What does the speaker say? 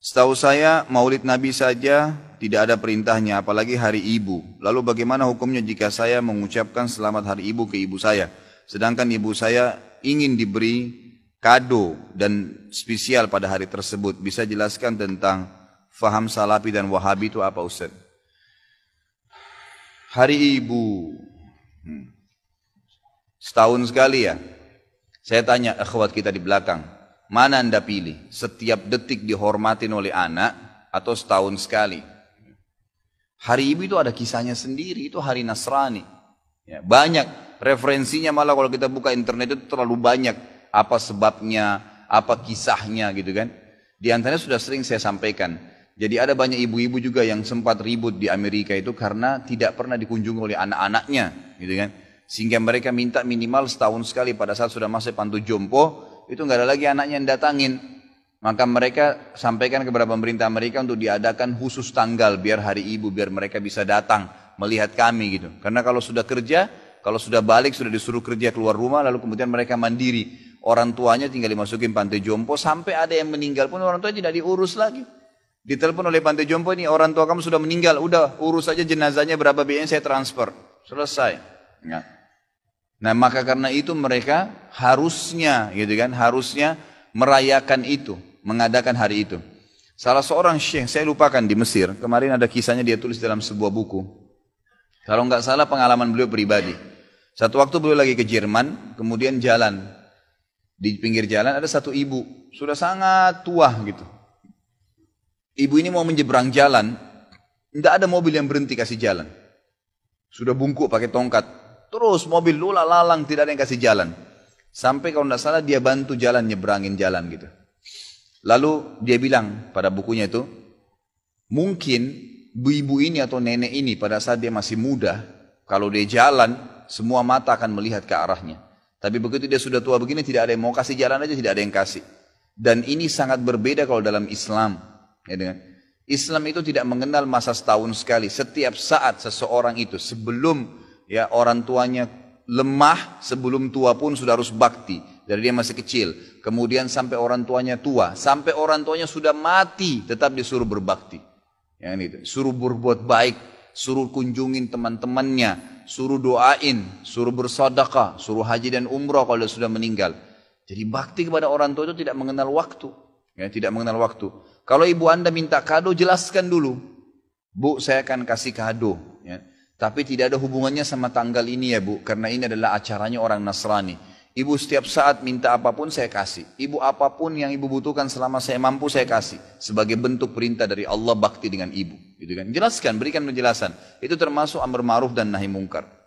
Setahu saya maulid Nabi saja tidak ada perintahnya apalagi hari ibu. Lalu bagaimana hukumnya jika saya mengucapkan selamat hari ibu ke ibu saya? Sedangkan ibu saya ingin diberi kado dan spesial pada hari tersebut. Bisa jelaskan tentang faham salafi dan wahabi itu apa Ustaz? Hari ibu. Hmm. Setahun sekali ya. Saya tanya akhwat kita di belakang. Mana Anda pilih? Setiap detik dihormatin oleh anak atau setahun sekali? Hari ibu itu ada kisahnya sendiri, itu hari Nasrani. Ya, banyak referensinya malah kalau kita buka internet itu terlalu banyak. Apa sebabnya, apa kisahnya gitu kan. Di antaranya sudah sering saya sampaikan. Jadi ada banyak ibu-ibu juga yang sempat ribut di Amerika itu karena tidak pernah dikunjungi oleh anak-anaknya gitu kan. Sehingga mereka minta minimal setahun sekali pada saat sudah masuk pantu jompo, itu nggak ada lagi anaknya yang datangin. Maka mereka sampaikan kepada pemerintah mereka untuk diadakan khusus tanggal biar hari ibu, biar mereka bisa datang melihat kami gitu. Karena kalau sudah kerja, kalau sudah balik, sudah disuruh kerja keluar rumah, lalu kemudian mereka mandiri. Orang tuanya tinggal dimasukin pantai jompo, sampai ada yang meninggal pun orang tuanya tidak diurus lagi. Ditelepon oleh pantai jompo ini, orang tua kamu sudah meninggal, udah urus saja jenazahnya berapa biaya saya transfer. Selesai. Ya. Nah maka karena itu mereka harusnya gitu kan harusnya merayakan itu, mengadakan hari itu. Salah seorang syekh, saya lupakan di Mesir, kemarin ada kisahnya dia tulis dalam sebuah buku. Kalau nggak salah pengalaman beliau pribadi. Satu waktu beliau lagi ke Jerman, kemudian jalan. Di pinggir jalan ada satu ibu, sudah sangat tua gitu. Ibu ini mau menyeberang jalan, tidak ada mobil yang berhenti kasih jalan. Sudah bungkuk pakai tongkat, Terus mobil lula lalang tidak ada yang kasih jalan. Sampai kalau tidak salah dia bantu jalan nyebrangin jalan gitu. Lalu dia bilang pada bukunya itu, mungkin ibu ini atau nenek ini pada saat dia masih muda, kalau dia jalan, semua mata akan melihat ke arahnya. Tapi begitu dia sudah tua begini, tidak ada yang mau kasih jalan aja, tidak ada yang kasih. Dan ini sangat berbeda kalau dalam Islam. Ya dengan, Islam itu tidak mengenal masa setahun sekali. Setiap saat seseorang itu sebelum ya orang tuanya lemah sebelum tua pun sudah harus bakti dari dia masih kecil kemudian sampai orang tuanya tua sampai orang tuanya sudah mati tetap disuruh berbakti yang ini suruh berbuat baik suruh kunjungin teman-temannya suruh doain suruh bersodakah suruh haji dan umroh kalau sudah meninggal jadi bakti kepada orang tua itu tidak mengenal waktu ya tidak mengenal waktu kalau ibu anda minta kado jelaskan dulu Bu, saya akan kasih kado. Tapi tidak ada hubungannya sama tanggal ini ya bu, karena ini adalah acaranya orang Nasrani. Ibu setiap saat minta apapun saya kasih. Ibu apapun yang ibu butuhkan selama saya mampu saya kasih. Sebagai bentuk perintah dari Allah bakti dengan ibu. Gitu kan? Jelaskan, berikan penjelasan. Itu termasuk amar ma'ruf dan nahi mungkar.